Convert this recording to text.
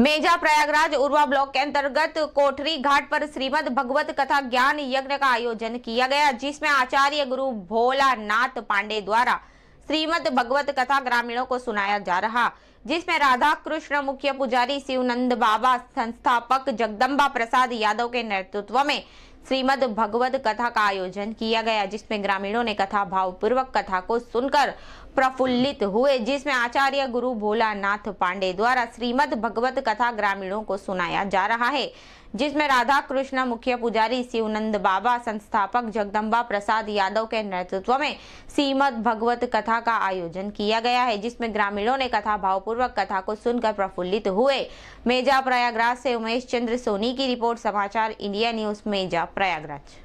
मेजा Prayagraj Urwa block के अंतर्गत कोठरी घाट पर श्रीमद भगवत कथा ज्ञान यज्ञ का आयोजन किया गया जिसमें आचार्य गुरु भोला नाथ पांडे द्वारा श्रीमद भगवत कथा ग्रामीणों को सुनाया जा रहा जिसमें राधा कृष्ण मुख्य पुजारी शिवनंद बाबा संस्थापक जगदम्बा प्रसाद यादव के नेतृत्व में श्रीमद भगवत कथा का आयोजन किया गया जिसमें ग्रामीणों ने कथा भावपूर्वक कथा को सुनकर प्रफुल्लित हुए जिसमें आचार्य गुरु भोलानाथ पांडे द्वारा श्रीमद भगवत कथा ग्रामीणों को सुनाया जा रहा है जिसमें राधा कृष्ण मुख्य पुजारी शिवनंद बाबा संस्थापक जगदम्बा प्रसाद यादव के नेतृत्व में श्रीमद भगवत कथा का आयोजन किया गया है जिसमें ग्रामीणों ने कथा भावपूर्वक कथा को सुनकर प्रफुल्लित हुए मेजा प्रयागराज से उमेश चंद्र सोनी की रिपोर्ट समाचार इंडिया न्यूज मेजा પ્રયાગરાજ